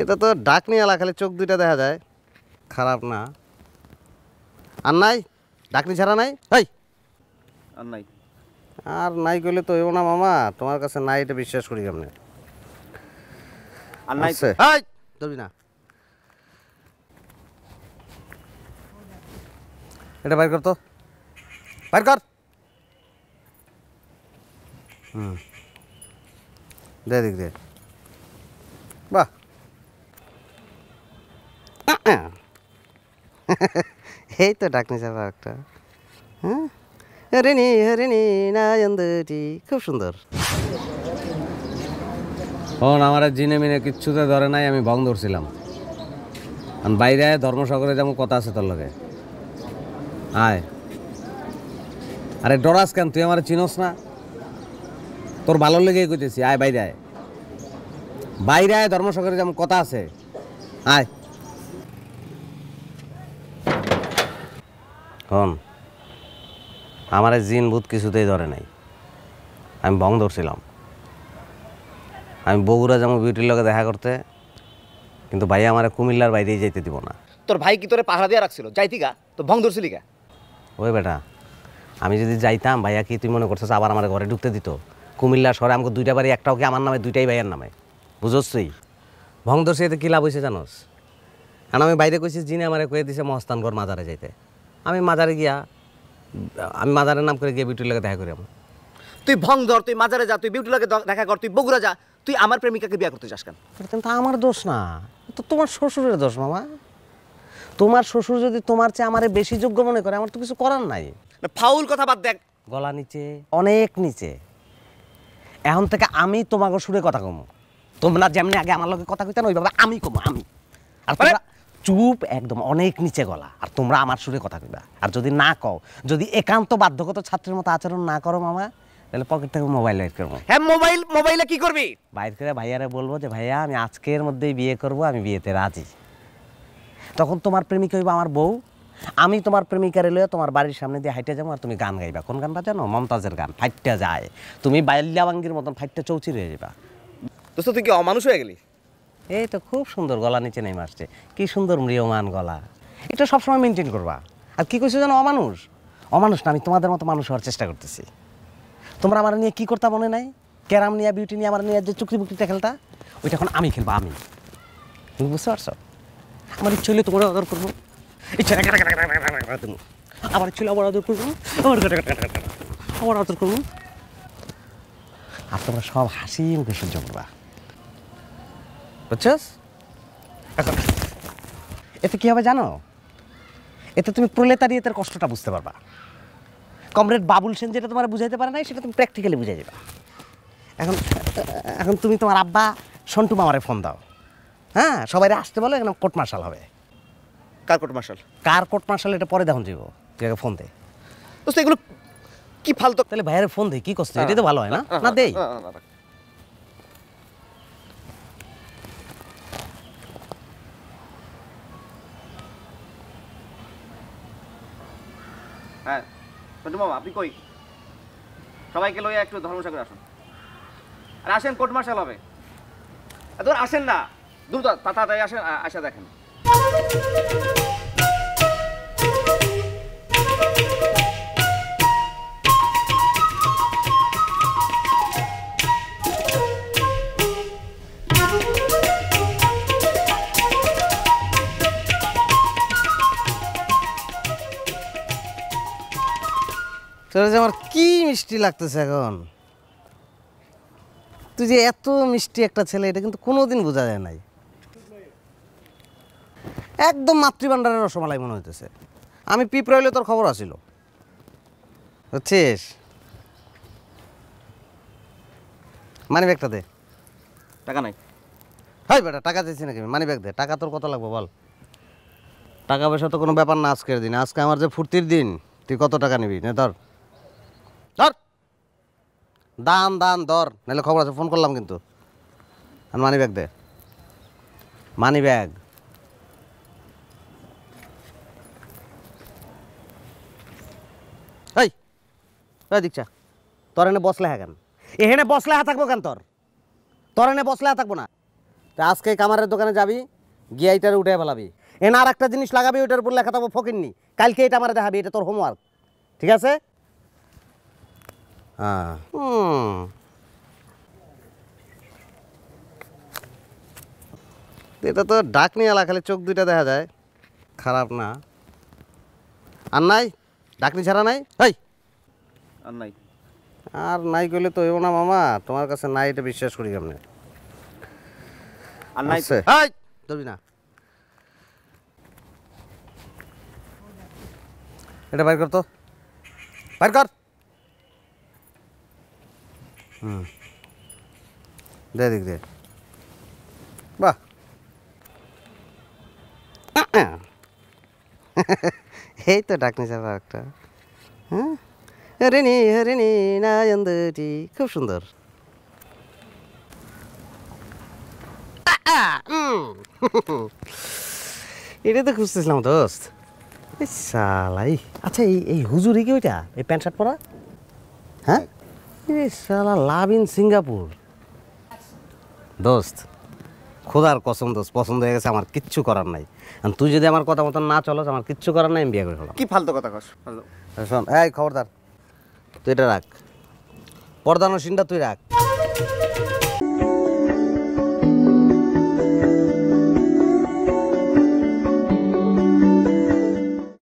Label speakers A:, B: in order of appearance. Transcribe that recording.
A: এটা তো ডাক নিয়ে এলা খালি চোখ দুইটা দেখা যায় খারাপ না আর নাই ডাকনি ছাড়া নাই ভাই আর নাই আর নাই করলে তো এও না মামা তোমার কাছে নাই এটা বিশ্বাস করি কেমনে আর নাই ধরবি না এটা বাইর কর তো বাইর কর হুম দে দেখ দে বাহ এই তো ডাকনি চাপা একটা হ্যাঁ হরিণী হরিণী নায়ন্দটি খুব সুন্দর ফোন আমার জিনে মিনে কিচ্ছুতে ধরে নাই আমি ভং ধরছিলাম আমি বাইরে ধর্মসাগরে যেমন কথা আছে তোর লগে আয় আরে ডরাস কেন তুই আমার চিনস না তোর ভালো লেগে কইতেছি আয় বাইরে আয় বাইরে আয় ধর্মসাগরে যেমন কথা আছে আয় শোন আমার জিন ভূত কিছুতেই ধরে নাই আমি ভং ধরছিলাম আমি বগুড়া যেমন বিউটির লগে দেখা করতে কিন্তু ভাই আমার কুমিল্লার বাইরেই যাইতে দিব না তোর ভাই কি তোরে পাহাড়া দিয়ে রাখছিল যাইতি গা তো ভং ধরছিলি গা ওই বেটা আমি যদি যাইতাম ভাইয়া কি তুই মনে করছিস আবার আমার ঘরে ঢুকতে দিত কুমিল্লা শহরে আমাকে দুইটা বাড়ি একটাও কি আমার নামে দুইটাই ভাইয়ার নামে বুঝোস তুই ভং ধরছি এতে কী লাভ হয়েছে জানোস কারণ আমি বাইরে কইছি জিনে আমার কয়ে দিছে মহস্তানগর মাজারে যাইতে আমি মাজারে গিয়া আমি মাজারের নাম করে গিয়ে বিউটির লাগে দেখা করি আমার তুই ভং ধর তুই মাজারে যা তুই বিউটির লাগে দেখা কর তুই বগুড়া যা তুই আমার প্রেমিকাকে বিয়ে করতে চাস কেন কিন্তু আমার দোষ না তো তোমার শ্বশুরের দোষ মামা তোমার শ্বশুর যদি তোমার চেয়ে আমারে বেশি যোগ্য মনে করে আমার তো কিছু করার নাই ফাউল কথা বাদ দেখ গলা নিচে অনেক নিচে এখন থেকে আমি তোমাকে সুরে কথা কমো তোমরা যেমনি আগে আমার লোকের কথা কইতাম ওইভাবে আমি কমো আমি আর চুপ একদম অনেক নিচে গলা আর তোমরা আমার সুরে কথা কইবা আর যদি না কও যদি একান্ত বাধ্যগত ছাত্রের মতো আচরণ না করো মামা তাহলে পকেট থেকে মোবাইল বাইর করবো হ্যাঁ মোবাইল মোবাইলে কি করবি বাইর করে ভাইয়ারে বলবো যে ভাইয়া আমি আজকের মধ্যেই বিয়ে করব আমি বিয়েতে রাজি তখন তোমার প্রেমিক হইবা আমার বউ আমি তোমার প্রেমিকারে লইয়া তোমার বাড়ির সামনে দিয়ে হাইটে যাবো আর তুমি গান গাইবা কোন গানটা জানো মমতাজের গান ফাইটটা যায় তুমি বাইল্যাবাঙ্গির মতন ফাইটটা চৌচির হয়ে যাবা দোস্ত তুই কি অমানুষ হয়ে গেলি এই তো খুব সুন্দর গলা নিচে নেমে আসছে কি সুন্দর ম্রিয়মান গলা এটা সবসময় মেনটেন করবা আর কি কইছো যেন অমানুষ অমানুষ না আমি তোমাদের মতো মানুষ হওয়ার চেষ্টা করতেছি তোমরা আমার নিয়ে কি করতা মনে নাই ক্যারাম নিয়ে বিউটি নিয়ে আমার নিয়ে যে চুক্তি বুকরিটা খেলতা ওইটা এখন আমি খেলবো আমি তুমি বুঝতে পারছো আমার ইচ্ছে হলে তোমরা অর্ডার করবো আমার ইচ্ছে আবার অর্ডার করবো আমার আবার অর্ডার করবো আর তোমরা সব হাসি মুখে সহ্য করবা বুঝছস এখন এতে কী হবে জানো এতে তুমি তার কষ্টটা বুঝতে পারবা কমরেড বাবুল সেন যেটা তোমার বুঝাইতে পারে নাই সেটা তুমি প্র্যাকটিক্যালি বুঝাই যাবে এখন এখন তুমি তোমার আব্বা সন্টু মামারে ফোন দাও হ্যাঁ সবাই আসতে বলো এখন কোর্ট মার্শাল হবে কার কোর্ট মার্শাল কার কোর্ট মার্শাল এটা পরে দেখুন যাব তুই আগে ফোন দে এগুলো কি ফালতু তাহলে ভাইয়ের ফোন দে কি করছে এটাই তো ভালো হয় না না দেই হ্যাঁ ছোট মামা আপনি কই সবাইকে লইয়া একটু ধর্মসাগরে আসুন আর আসেন কোর্ট মার্শাল হবে ধর আসেন না দ্রুত তাড়াতাড়ি আসেন আসা দেখেন তোর যে আমার কি মিষ্টি লাগতেছে এখন তুই যে এত মিষ্টি একটা ছেলে এটা কিন্তু কোনো দিন বোঝা যায় নাই একদম মাতৃভাণ্ডারের রসমালাই মনে হইতেছে আমি রইলে তোর খবর আসিল বুঝছিস মানি ব্যাগটা দে টাকা নাই হাই বেটা টাকা চাইছি নাকি মানি ব্যাগ দে টাকা তোর কত লাগবে বল টাকা পয়সা তো কোনো ব্যাপার না আজকের দিন আজকে আমার যে ফুর্তির দিন তুই কত টাকা নিবি নে ধর দান দান ধর নাহলে খবর আছে ফোন করলাম কিন্তু আর মানি ব্যাগ দে মানি ব্যাগ এই দীক্ষা তোর এনে বসলে হ্যাঁ কেন এখানে বসলে হ্যাঁ থাকবো কেন তোর তোর এনে বসলে হ্যাঁ থাকবো না তা আজকে কামারের দোকানে যাবি গিয়ে এটার উঠে ফেলাবি এনে আর একটা জিনিস লাগাবি ওইটার উপর লেখা থাকবো ফকিননি কালকে এটা আমার দেখাবি এটা তোর হোমওয়ার্ক ঠিক আছে হ্যাঁ এটা তো ডাক নিয়ে আলা খালি চোখ দুইটা দেখা যায় খারাপ না আর নাই ডাকনি ছাড়া নাই হাই আর নাই আর নাই কইলে তো হইব না মামা তোমার কাছে নাই এটা বিশ্বাস করি আমি আর নাই হাই ধরবি না এটা বাইর কর তো বাইর কর হুম দে দেখ দে বাহ এই তো ডাকনি চাপা একটা হ্যাঁ হরিণী হরিণী নায়ন্দটি খুব সুন্দর এটা তো খুঁজতেছিলাম দোস্ত সালাই আচ্ছা এই এই হুজুরি কি ওইটা এই প্যান্ট শার্ট পরা হ্যাঁ সালা লাভ ইন সিঙ্গাপুর দোস্ত খোদার কসম দোস্ত পছন্দ হয়ে গেছে আমার কিচ্ছু করার নাই তুই যদি আমার কথা মতন না চলো আমার কিচ্ছু করার নাই আমি বিয়ে করে কি ফালতু কথা কস শোন এই খবরদার তুই এটা রাখ পর্দানো সিনটা তুই রাখ